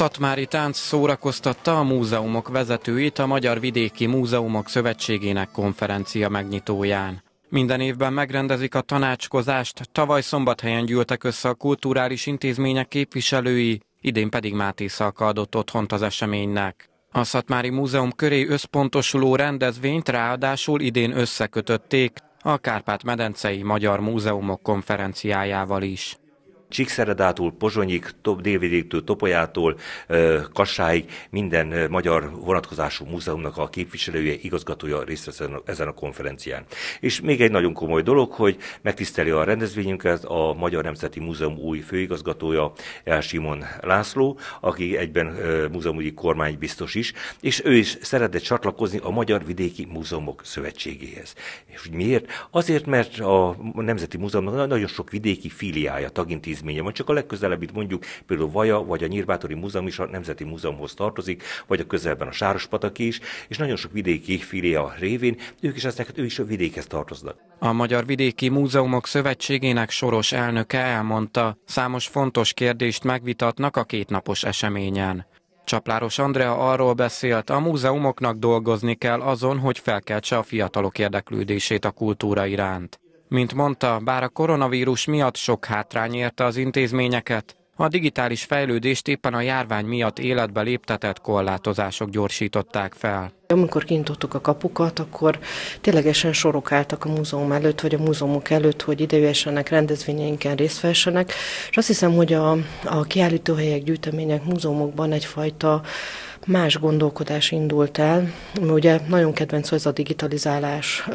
szatmári tánc szórakoztatta a múzeumok vezetőit a Magyar Vidéki Múzeumok Szövetségének konferencia megnyitóján. Minden évben megrendezik a tanácskozást, tavaly szombathelyen gyűltek össze a kulturális intézmények képviselői, idén pedig Máté Szalka adott otthont az eseménynek. A Szatmári Múzeum köré összpontosuló rendezvényt ráadásul idén összekötötték a Kárpát-medencei Magyar Múzeumok konferenciájával is. Csíkszeredától, Pozsonyig, Dévidéktől, Topolyától, Kassáig minden magyar vonatkozású múzeumnak a képviselője, igazgatója részt vesz ezen a konferencián. És még egy nagyon komoly dolog, hogy megtiszteli a rendezvényünket a Magyar Nemzeti Múzeum új főigazgatója, El Simon László, aki egyben múzeumügyi kormánybiztos is, és ő is szeretne csatlakozni a Magyar Vidéki Múzeumok Szövetségéhez. És hogy miért? Azért, mert a Nemzeti Múzeumnak nagyon sok vidéki filiája, tagint intézménye van, csak a legközelebbit mondjuk például Vaja vagy a Nyírbátori Múzeum is a Nemzeti Múzeumhoz tartozik, vagy a közelben a Sárospataki is, és nagyon sok vidéki a révén ők is ezeket, ők is a vidékhez tartoznak. A Magyar Vidéki Múzeumok Szövetségének soros elnöke elmondta, számos fontos kérdést megvitatnak a kétnapos eseményen. Csapláros Andrea arról beszélt, a múzeumoknak dolgozni kell azon, hogy felkeltse a fiatalok érdeklődését a kultúra iránt. Mint mondta, bár a koronavírus miatt sok hátrány érte az intézményeket, a digitális fejlődést éppen a járvány miatt életbe léptetett korlátozások gyorsították fel. Amikor kintottuk a kapukat, akkor ténylegesen sorok álltak a múzeum előtt, vagy a múzeumok előtt, hogy idejössenek, rendezvényeinken részt vessenek, és azt hiszem, hogy a, a kiállítóhelyek, gyűjtemények, múzeumokban egyfajta más gondolkodás indult el. Ugye nagyon kedvenc az a digitalizálás,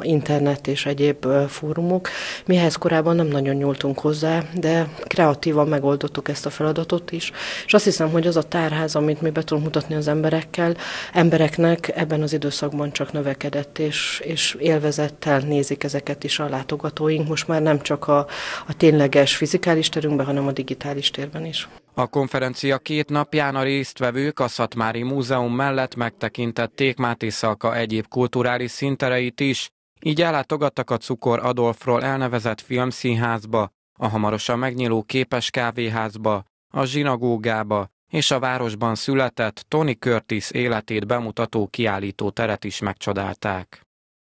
internet és egyéb fórumok. Mihez korábban nem nagyon nyúltunk hozzá, de kreatívan megoldottuk ezt a feladatot is, és azt hiszem, hogy az a tárház, amit mi be tudunk mutatni az emberekkel, embereknek ebben az időszakban csak növekedett, és, és élvezettel nézik ezeket is a látogatóink, most már nem csak a, a tényleges fizikális terünkben, hanem a digitális térben is. A konferencia két napján a résztvevők a Szatmári Múzeum mellett megtekintették Máté Szalka egyéb kulturális szintereit is, így ellátogattak a Cukor Adolfról elnevezett filmszínházba, a hamarosan megnyíló képes kávéházba, a zsinagógába és a városban született Tony Curtis életét bemutató kiállító teret is megcsodálták.